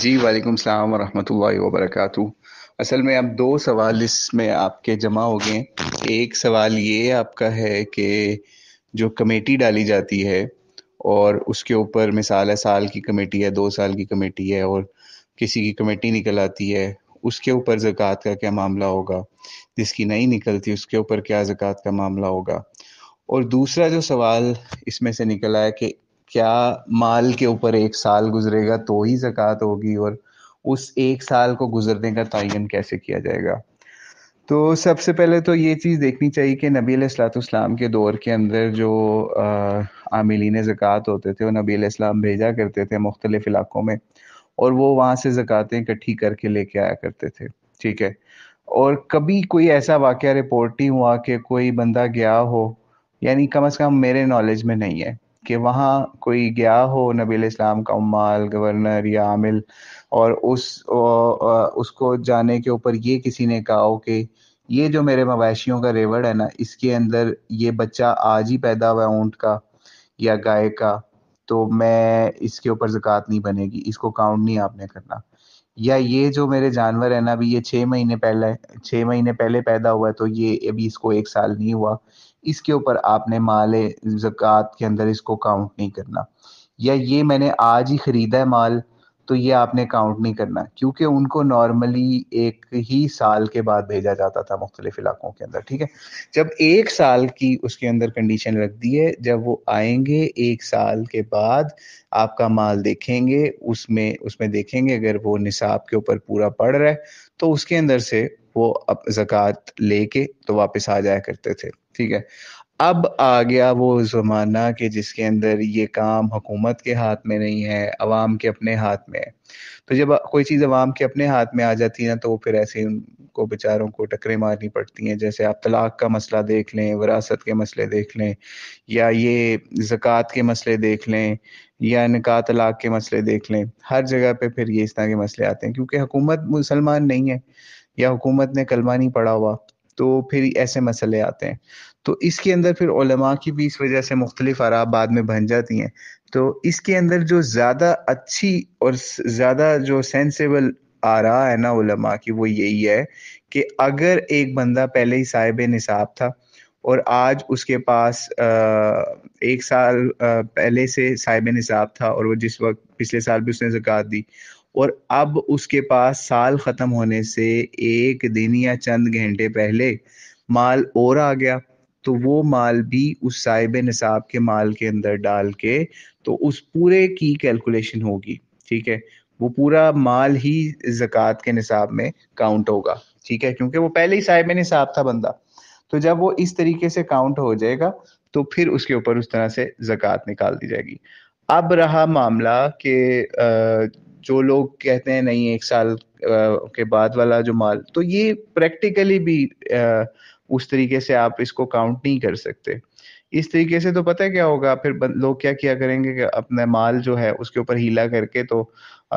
जी वालेकुम सलाम वरहमतुल्लाहि वबरकातु असल में अब दो सवाल इसमें आपके जमा हो गए एक सवाल ये आपका है कि जो कमेटी डाली जाती है और उसके ऊपर मिसाल है साल की कमेटी है दो साल की कमेटी है और किसी की कमेटी निकल आती है उसके ऊपर ज़क़़त का क्या मामला होगा जिसकी नहीं निकलती उसके ऊपर क्या ज़क़़त का मामला होगा और दूसरा जो सवाल इसमें से निकला है कि क्या माल के ऊपर एक साल गुजरेगा तो ही जक़ात होगी और उस एक साल को गुजरने का तयन कैसे किया जाएगा तो सबसे पहले तो ये चीज़ देखनी चाहिए कि नबी सलाम के दौर के अंदर जो आमिलीन ज़क़़त होते थे वो नबी इस्लाम भेजा करते थे मुख्तलिफ़ इलाक़ों में और वो वहाँ से ज़क़़तें इकट्ठी करके लेके आया करते थे ठीक है और कभी कोई ऐसा वाक़ रिपोर्ट नहीं हुआ कि कोई बंदा गया हो यानी कम अज़ कम मेरे नॉलेज में नहीं है कि वहाँ कोई गया हो नबी इस्लाम का उमाल गवर्नर या आमिल और उस उसको जाने के ऊपर ये किसी ने कहा हो कि ये जो मेरे मवेशियों का रेवड़ है ना इसके अंदर ये बच्चा आज ही पैदा हुआ ऊँट का या गाय का तो मैं इसके ऊपर जक़ात नहीं बनेगी इसको काउंट नहीं आपने करना या ये जो मेरे जानवर है ना अभी ये छः महीने पहले छः महीने पहले पैदा हुआ है तो ये अभी इसको एक साल नहीं हुआ इसके ऊपर आपने माल ज़क़़त के अंदर इसको काउंट नहीं करना या ये मैंने आज ही ख़रीदा है माल तो ये आपने काउंट नहीं करना क्योंकि उनको नॉर्मली एक ही साल के बाद भेजा जाता था मुख्तलिफ इलाकों के अंदर ठीक है जब एक साल की उसके अंदर कंडीशन रख दी है जब वो आएंगे एक साल के बाद आपका माल देखेंगे उसमें उसमें देखेंगे अगर वो निसाब के ऊपर पूरा पड़ रहा है तो उसके अंदर से वो अब जक़ात लेके तो वापस आ जाया करते थे ठीक है अब आ गया वो ज़माना कि जिसके अंदर ये काम हुकूमत के हाथ में नहीं है अवाम के अपने हाथ में है तो जब कोई चीज़ अवाम के अपने हाथ में आ जाती है ना तो फिर ऐसे उनको बेचारों को टकरे मारनी पड़ती हैं जैसे आप तलाक का मसला देख लें वरासत के मसले देख लें या ये ज़क़़त के मसले देख लें या निका तलाक के मसले देख लें हर जगह पे फिर ये इस तरह के मसले आते हैं क्योंकि हुकूमत मुसलमान नहीं है या हुकूमत ने कलमा नहीं पढ़ा हुआ तो फिर ऐसे मसले आते हैं तो इसके अंदर फिर उलमा की भी इस वजह से मुख्तलिफ आरा बाद में बन जाती हैं तो इसके अंदर जो ज़्यादा अच्छी और ज़्यादा जो सेंसेबल आरा है ना उलमा की वो यही है कि अगर एक बंदा पहले ही साहिब निसाब था और आज उसके पास एक साल पहले से साहिब निसाब था और वो जिस वक्त पिछले साल भी उसने जक़ात दी और अब उसके पास साल ख़त्म होने से एक दिन या चंद घंटे पहले माल और आ गया तो वो माल भी उस साहिब निसाब के माल के अंदर डाल के तो उस पूरे की कैलकुलेशन होगी ठीक है वो पूरा माल ही जक़ात के निसाब में काउंट होगा ठीक है क्योंकि वो पहले ही साहिब निसाब था बंदा तो जब वो इस तरीके से काउंट हो जाएगा तो फिर उसके ऊपर उस तरह से ज़क़़त निकाल दी जाएगी अब रहा मामला के जो लोग कहते हैं नहीं एक साल के बाद वाला जो माल तो ये प्रैक्टिकली भी उस तरीके से आप इसको काउंट नहीं कर सकते इस तरीके से तो पता है क्या होगा फिर लोग क्या किया करेंगे कि अपना माल जो है उसके ऊपर हीला करके तो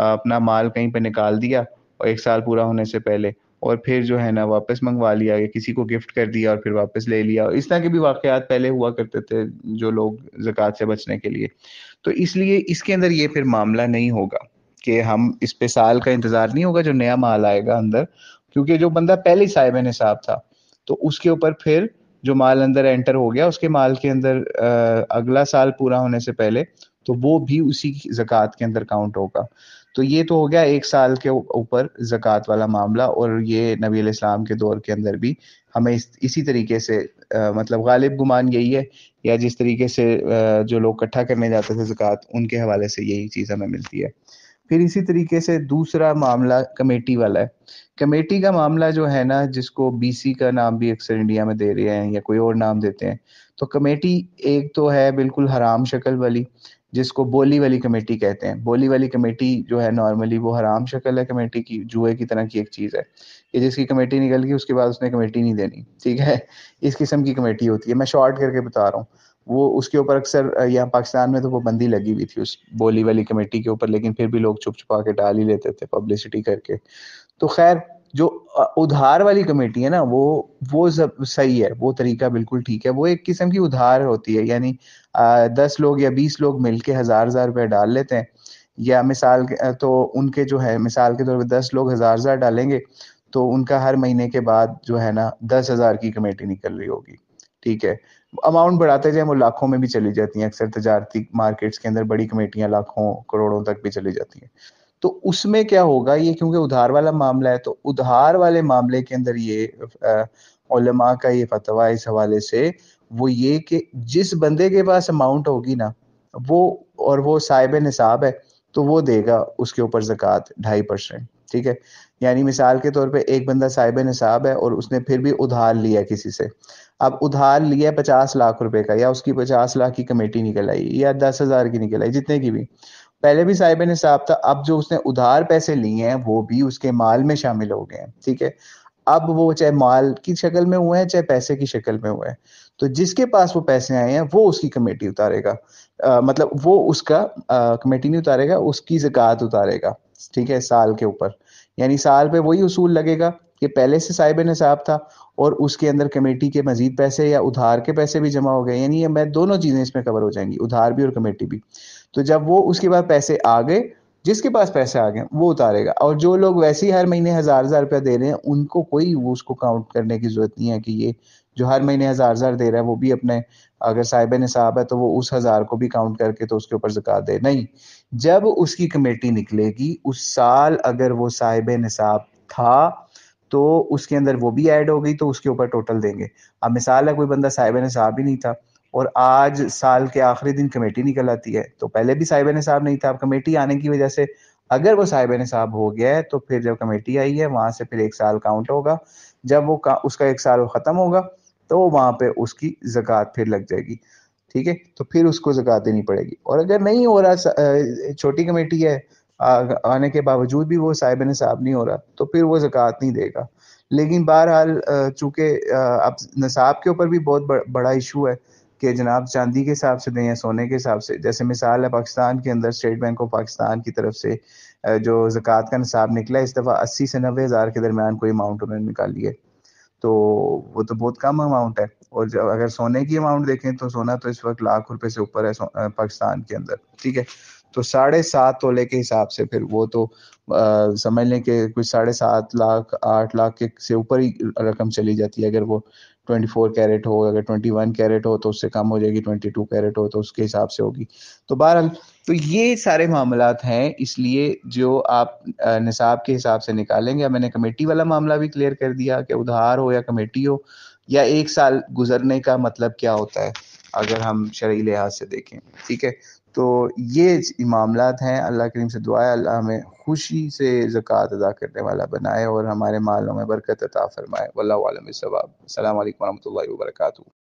अपना माल कहीं पर निकाल दिया और एक साल पूरा होने से पहले और फिर जो है ना वापस मंगवा लिया या किसी को गिफ्ट कर दिया और फिर वापस ले लिया इस तरह के भी वाकयात पहले हुआ करते थे जो लोग जक़ात से बचने के लिए तो इसलिए इसके अंदर ये फिर मामला नहीं होगा कि हम इस पे साल का इंतजार नहीं होगा जो नया माल आएगा अंदर क्योंकि जो बंदा पहले ही साहिब निसाब था तो उसके ऊपर फिर जो माल अंदर एंटर हो गया उसके माल के अंदर आ, अगला साल पूरा होने से पहले तो वो भी उसी जक़ात के अंदर काउंट होगा तो ये तो हो गया एक साल के ऊपर जक़ात वाला मामला और ये नबी इस्लाम के दौर के अंदर भी हमें इस, इसी तरीके से आ, मतलब गालिब गुमान यही है या जिस तरीके से आ, जो लोग इकट्ठा करने जाते थे जक़ात उनके हवाले से यही चीज़ हमें मिलती है फिर इसी तरीके से दूसरा मामला कमेटी वाला है कमेटी का मामला जो है ना जिसको बीसी का नाम भी अक्सर इंडिया में दे रहे हैं या कोई और नाम देते हैं तो कमेटी एक तो है बिल्कुल हराम शक्ल वाली जिसको बोली वाली कमेटी कहते हैं बोली वाली कमेटी जो है नॉर्मली वो हराम शक्ल है कमेटी की जुए की तरह की एक चीज़ है कि जिसकी कमेटी निकल गई उसके बाद उसने कमेटी नहीं देनी ठीक है इस किस्म की कमेटी होती है मैं शॉर्ट करके बता रहा हूँ वो उसके ऊपर अक्सर यहाँ पाकिस्तान में तो वो बंदी लगी हुई थी उस बोली वाली कमेटी के ऊपर लेकिन फिर भी लोग छुप छुपा के डाल ही लेते थे पब्लिसिटी करके तो खैर जो उधार वाली कमेटी है ना वो वो सब सही है वो तरीका बिल्कुल ठीक है वो एक किस्म की उधार होती है यानी दस लोग या बीस लोग मिल के हजार हजार रुपये डाल लेते हैं या मिसाल तो उनके जो है मिसाल के तौर पर दस लोग हजार हजार डालेंगे तो उनका हर महीने के बाद जो है ना दस हजार की कमेटी निकल रही होगी ठीक है अमाउंट बढ़ाते जाए वो लाखों में भी चली जाती हैं अक्सर तजारती मार्केट्स के अंदर बड़ी कमेटियां लाखों करोड़ों तक भी चली जाती हैं तो उसमें क्या होगा ये क्योंकि उधार वाला मामला है तो उधार वाले मामले के अंदर ये ओलमा का ये फतवा इस हवाले से वो ये कि जिस बंदे के पास अमाउंट होगी ना वो और वो साहिब निसाब है तो वो देगा उसके ऊपर जक़ात ढाई परसेंट ठीक है यानी मिसाल के तौर पे एक बंदा साहिब निसाब है और उसने फिर भी उधार लिया किसी से अब उधार लिया पचास लाख रुपए का या उसकी पचास लाख की कमेटी निकल आई या दस हजार की निकल आई जितने की भी पहले भी साहिब निसाब था अब जो उसने उधार पैसे लिए हैं वो भी उसके माल में शामिल हो गए हैं ठीक है अब वो चाहे माल की शक्ल में हुए हैं चाहे पैसे की शक्ल में हुए हैं तो जिसके पास वो पैसे आए हैं वो उसकी कमेटी उतारेगा आ, मतलब वो उसका आ, कमेटी नहीं उतारेगा उसकी जक़ात उतारेगा ठीक है साल के ऊपर यानी साल पे वही उसूल लगेगा कि पहले से साहिब निसाब था और उसके अंदर कमेटी के मजीद पैसे या उधार के पैसे भी जमा हो गए यानी मैं दोनों चीज़ें इसमें कवर हो जाएंगी उधार भी और कमेटी भी तो जब वो उसके बाद पैसे आ गए जिसके पास पैसे आ गए वो उतारेगा और जो लोग वैसे ही हर महीने हज़ार हज़ार रुपया दे रहे हैं उनको कोई उसको काउंट करने की ज़रूरत नहीं है कि ये जो हर महीने हज़ार हज़ार दे रहा है वो भी अपने अगर साहिब निसाब है तो वो उस हज़ार को भी काउंट करके तो उसके ऊपर जुका दे नहीं जब उसकी कमेटी निकलेगी उस साल अगर वो साहिब निसाब था तो उसके अंदर वो भी ऐड हो गई तो उसके ऊपर टोटल देंगे अब मिसाल है कोई बंदा साहिब निसाब ही नहीं था और आज साल के आखिरी दिन कमेटी निकल आती है तो पहले भी साहिब साहब नहीं था अब कमेटी आने की वजह से अगर वो साहिब साहब हो गया है तो फिर जब कमेटी आई है वहां से फिर एक साल काउंट होगा जब वो का, उसका एक साल ख़त्म होगा तो वहां पे उसकी ज़क़़त फिर लग जाएगी ठीक है तो फिर उसको ज़क़़त देनी पड़ेगी और अगर नहीं हो रहा छोटी कमेटी है आने के बावजूद भी वो साहिब साहब नहीं हो रहा तो फिर वो ज़क़़त नहीं देगा लेकिन बहरहाल चूंकि अब नसाब के ऊपर भी बहुत बड़ा इशू है कि जनाब चांदी के हिसाब से दें या सोने के हिसाब से जैसे मिसाल है पाकिस्तान के अंदर स्टेट बैंक ऑफ पाकिस्तान की तरफ से जो जक़ात का निसाब निकला इस दफ़ा अस्सी से नब्बे हज़ार के दरमियान कोई अमाउंट उन्होंने निकाली है तो वो तो बहुत कम अमाउंट है और जब अगर सोने की अमाउंट देखें तो सोना तो इस वक्त लाख रुपए से ऊपर है पाकिस्तान के अंदर ठीक है तो साढ़े सात तोले के हिसाब से फिर वो तो समझ लें कि कुछ साढ़े सात लाख आठ लाख के से ऊपर ही रकम चली जाती है अगर वो ट्वेंटी फोर कैरेट हो अगर ट्वेंटी वन कैरेट हो तो उससे कम हो जाएगी ट्वेंटी टू कैरेट हो तो उसके हिसाब से होगी तो बहरहाल तो ये सारे मामला हैं इसलिए जो आप निसाब के हिसाब से निकालेंगे मैंने कमेटी वाला मामला भी क्लियर कर दिया कि उधार हो या कमेटी हो या एक साल गुजरने का मतलब क्या होता है अगर हम शरी लिहाज से देखें ठीक है तो ये मामला हैं अल्लाह करीम से दुआ अल्लाह हमें खुशी से ज़क़़त अदा करने वाला बनाए और हमारे मालों में बरकत अता फरमाए वल्लम सवाब अल्लाम वरहमल वर्का